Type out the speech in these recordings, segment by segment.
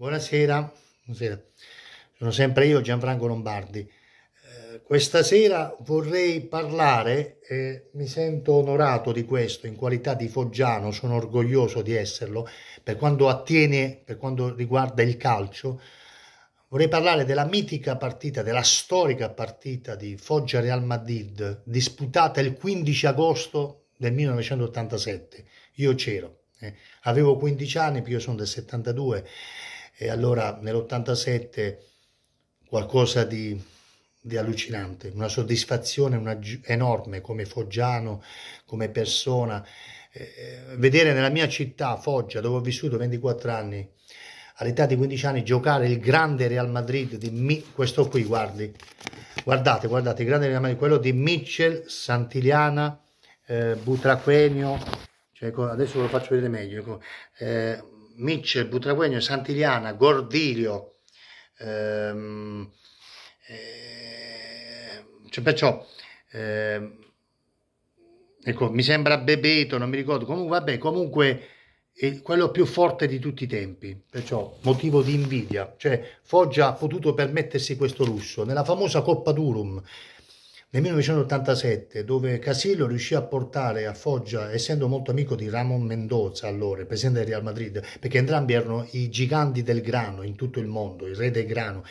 Buonasera, buonasera, sono sempre io Gianfranco Lombardi. Eh, questa sera vorrei parlare, eh, mi sento onorato di questo in qualità di foggiano, sono orgoglioso di esserlo, per quanto attiene, per quanto riguarda il calcio, vorrei parlare della mitica partita, della storica partita di Foggia Real Madrid, disputata il 15 agosto del 1987. Io c'ero, eh, avevo 15 anni, più io sono del 72 e allora nell'87 qualcosa di, di allucinante, una soddisfazione una enorme come foggiano, come persona. Eh, vedere nella mia città, Foggia, dove ho vissuto 24 anni, all'età di 15 anni, giocare il grande Real Madrid di Mi questo qui, guardi, guardate, guardate, il grande Real Madrid, quello di Mitchell, Santiliana, eh, Butraquenio, cioè, adesso ve lo faccio vedere meglio, eh, Mitchell, Butraguegno, Santiliana, Gordilio, ehm, eh, cioè perciò eh, ecco, mi sembra Bebeto, non mi ricordo, comunque vabbè, comunque è quello più forte di tutti i tempi, perciò motivo di invidia, cioè Foggia ha potuto permettersi questo lusso nella famosa Coppa Durum nel 1987, dove Casillo riuscì a portare a Foggia, essendo molto amico di Ramon Mendoza, allora presidente del Real Madrid, perché entrambi erano i giganti del grano in tutto il mondo, il re del grano,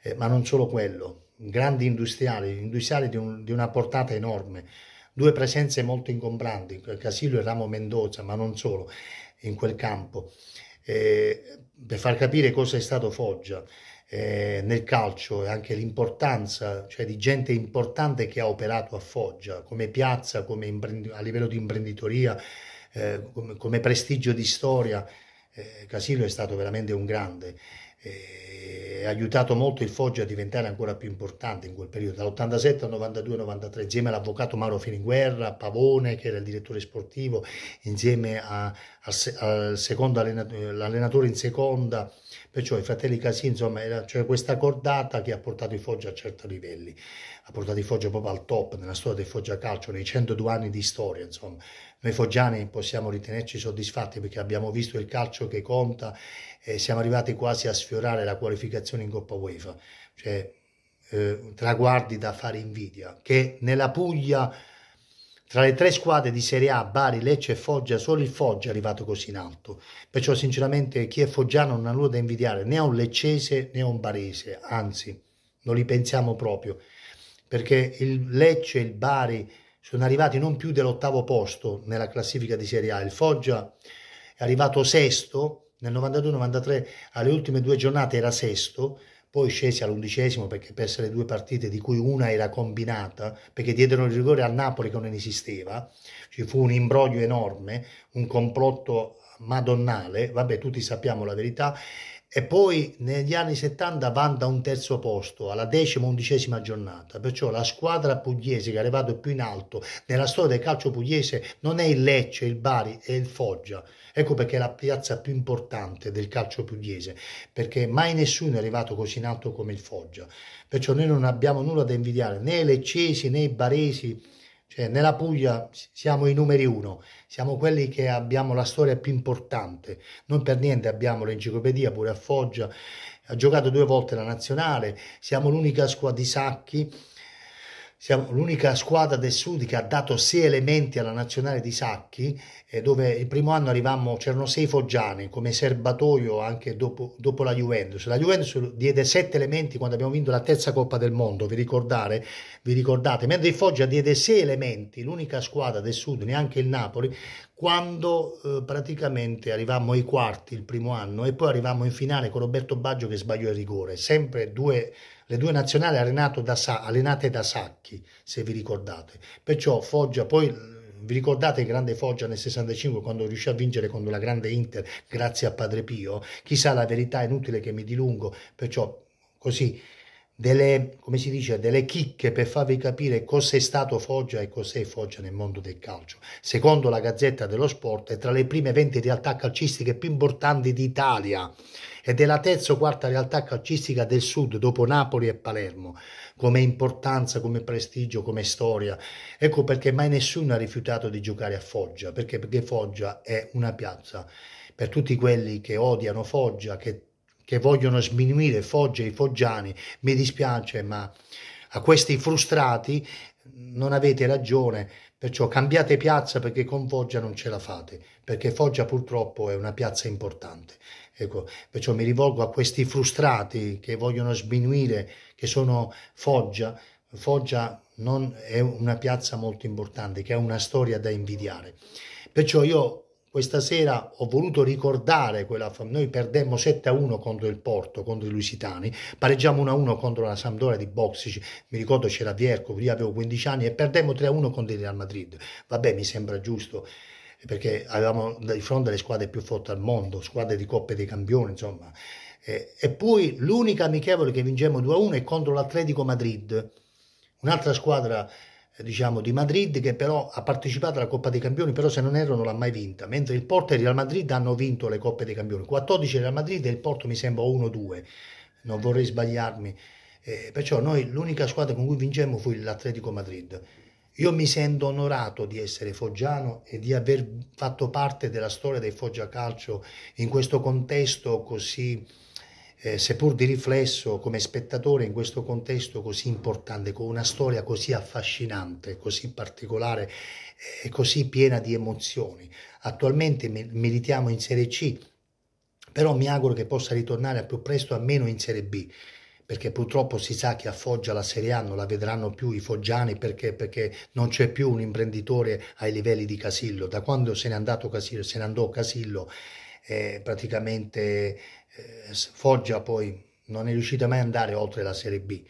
eh, ma non solo quello, grandi industriali, industriali di, un, di una portata enorme, due presenze molto ingombranti, Casillo e Ramon Mendoza, ma non solo, in quel campo. Eh, per far capire cosa è stato Foggia eh, nel calcio e anche l'importanza, cioè di gente importante che ha operato a Foggia come piazza, come a livello di imprenditoria, eh, come, come, prestigio di storia. Eh, Casillo è stato veramente un grande eh, aiutato molto il Foggia a diventare ancora più importante in quel periodo, dall'87 al 92-93, insieme all'avvocato Mauro Fininguerra, Pavone che era il direttore sportivo, insieme a, al, secondo allenatore, eh, l'allenatore in seconda, perciò i fratelli Casini, insomma, era, cioè questa cordata che ha portato il Foggia a certi livelli, ha portato il Foggia proprio al top nella storia del Foggia Calcio, nei 102 anni di storia, insomma. Noi foggiani possiamo ritenerci soddisfatti perché abbiamo visto il calcio che conta e eh, siamo arrivati quasi a sfiorare sfiorare la qualificazione in Coppa UEFA, cioè eh, traguardi da fare invidia, che nella Puglia tra le tre squadre di Serie A, Bari, Lecce e Foggia, solo il Foggia è arrivato così in alto. Perciò sinceramente chi è foggiano non ha nulla da invidiare, né a un leccese né a un barese, anzi non li pensiamo proprio, perché il Lecce e il Bari sono arrivati non più dell'ottavo posto nella classifica di Serie A, il Foggia è arrivato sesto nel 92-93 alle ultime due giornate era sesto, poi scesi all'undicesimo perché perse le due partite di cui una era combinata, perché diedero il rigore al Napoli che non esisteva, ci fu un imbroglio enorme, un complotto madonnale, vabbè tutti sappiamo la verità, e poi negli anni 70 vanta un terzo posto alla decima undicesima giornata, perciò la squadra pugliese che è arrivata più in alto nella storia del calcio pugliese non è il Lecce, il Bari, è il Foggia, ecco perché è la piazza più importante del calcio pugliese, perché mai nessuno è arrivato così in alto come il Foggia, perciò noi non abbiamo nulla da invidiare né ai leccesi né i baresi, cioè, nella Puglia siamo i numeri uno, siamo quelli che abbiamo la storia più importante. Non per niente abbiamo l'enciclopedia pure a Foggia, ha giocato due volte la nazionale, siamo l'unica squadra di Sacchi siamo l'unica squadra del sud che ha dato sei elementi alla nazionale di Sacchi, eh, dove il primo anno arrivammo, c'erano sei foggiani come serbatoio anche dopo, dopo, la Juventus. La Juventus diede sette elementi quando abbiamo vinto la terza Coppa del Mondo, vi, vi ricordate? Mentre il Foggia diede sei elementi, l'unica squadra del sud, neanche il Napoli, quando eh, praticamente arrivammo ai quarti il primo anno e poi arrivammo in finale con Roberto Baggio che sbagliò il rigore, sempre due, le due nazionali da, allenate da Sacchi, se vi ricordate. Perciò Foggia, poi vi ricordate il grande Foggia nel 65 quando riuscì a vincere contro la grande Inter grazie a Padre Pio? Chissà la verità, è inutile che mi dilungo, perciò così delle, come si dice, delle chicche per farvi capire cos'è stato Foggia e cos'è Foggia nel mondo del calcio. Secondo la Gazzetta dello Sport è tra le prime 20 realtà calcistiche più importanti d'Italia ed è la terza o quarta realtà calcistica del sud dopo Napoli e Palermo, come importanza, come prestigio, come storia. Ecco perché mai nessuno ha rifiutato di giocare a Foggia, perché, perché Foggia è una piazza per tutti quelli che odiano Foggia, che che vogliono sminuire Foggia e i foggiani, mi dispiace, ma a questi frustrati non avete ragione, perciò cambiate piazza perché con Foggia non ce la fate, perché Foggia purtroppo è una piazza importante. Ecco, perciò mi rivolgo a questi frustrati che vogliono sminuire, che sono Foggia. Foggia non è una piazza molto importante, che ha una storia da invidiare. Perciò io questa sera ho voluto ricordare quella noi perdemmo 7-1 a contro il Porto, contro i Lusitani, pareggiamo 1-1 a contro la Sampdoria di Boxici, mi ricordo c'era Vierco, lì avevo 15 anni e perdemmo 3-1 a contro il Real Madrid. Vabbè, mi sembra giusto perché avevamo di fronte le squadre più forti al mondo, squadre di Coppe dei Campioni, insomma. E, e poi l'unica amichevole che vingemmo 2-1 a è contro l'Atletico Madrid, un'altra squadra diciamo, di Madrid che però ha partecipato alla Coppa dei Campioni, però se non erro non l'ha mai vinta, mentre il Porto e il Real Madrid hanno vinto le Coppe dei Campioni, 14 Real Madrid e il Porto mi sembra 1-2, non vorrei sbagliarmi, eh, perciò noi l'unica squadra con cui vincemmo fu l'Atletico Madrid. Io mi sento onorato di essere foggiano e di aver fatto parte della storia del Foggia Calcio in questo contesto così eh, seppur di riflesso come spettatore in questo contesto così importante, con una storia così affascinante, così particolare eh, e eh, così piena di emozioni. Attualmente militiamo in Serie C, però mi auguro che possa ritornare al più presto almeno in Serie B perché purtroppo si sa che a Foggia la Serie A non la vedranno più i foggiani perché, perché non c'è più un imprenditore ai livelli di Casillo. Da quando se n'è andato Casillo, se n'è Casillo, eh, praticamente Foggia poi non è riuscita mai ad andare oltre la Serie B,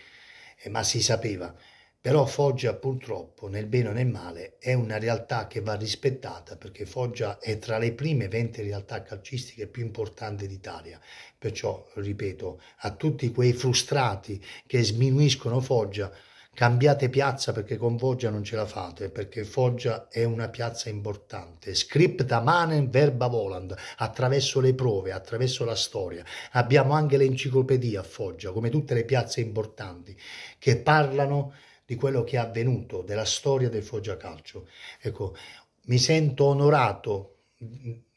eh, ma si sapeva. Però Foggia purtroppo, nel bene o nel male, è una realtà che va rispettata perché Foggia è tra le prime 20 realtà calcistiche più importanti d'Italia. Perciò, ripeto, a tutti quei frustrati che sminuiscono Foggia, cambiate piazza perché con Foggia non ce la fate, perché Foggia è una piazza importante. Scripta manen verba voland, attraverso le prove, attraverso la storia. Abbiamo anche l'enciclopedia a Foggia, come tutte le piazze importanti, che parlano di quello che è avvenuto, della storia del Foggia Calcio. Ecco, mi sento onorato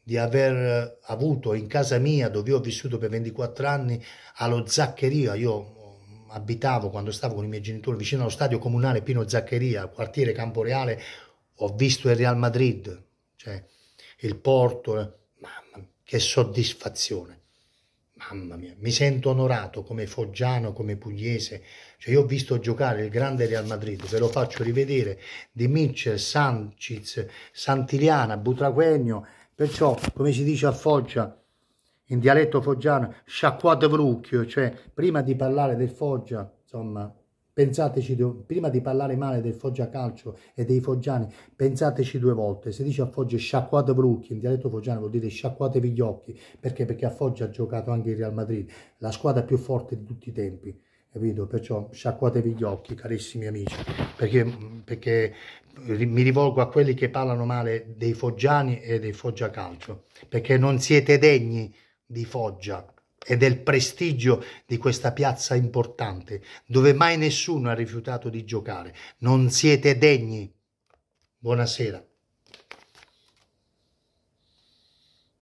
di aver avuto in casa mia, dove ho vissuto per 24 anni, allo Zaccheria, io abitavo quando stavo con i miei genitori vicino allo stadio comunale Pino Zaccheria, quartiere Camporeale, ho visto il Real Madrid, cioè il Porto, eh, mamma mia, che soddisfazione, mamma mia, mi sento onorato come foggiano, come pugliese, cioè io ho visto giocare il grande Real Madrid, ve lo faccio rivedere, di Mitchell, Sanciz, Santiliana, Butraquegno, perciò come si dice a Foggia, in dialetto foggiano, sciacquato vrucchio, cioè prima di parlare del Foggia, insomma, pensateci, prima di parlare male del Foggia Calcio e dei Foggiani, pensateci due volte, se dice a Foggia sciacquate vrucchi, in dialetto foggiano vuol dire sciacquatevi gli occhi, perché? Perché a Foggia ha giocato anche il Real Madrid, la squadra più forte di tutti i tempi, capito? Perciò sciacquatevi gli occhi, carissimi amici, perché, perché mi rivolgo a quelli che parlano male dei Foggiani e dei Foggia Calcio, perché non siete degni di Foggia e del prestigio di questa piazza importante, dove mai nessuno ha rifiutato di giocare. Non siete degni. Buonasera.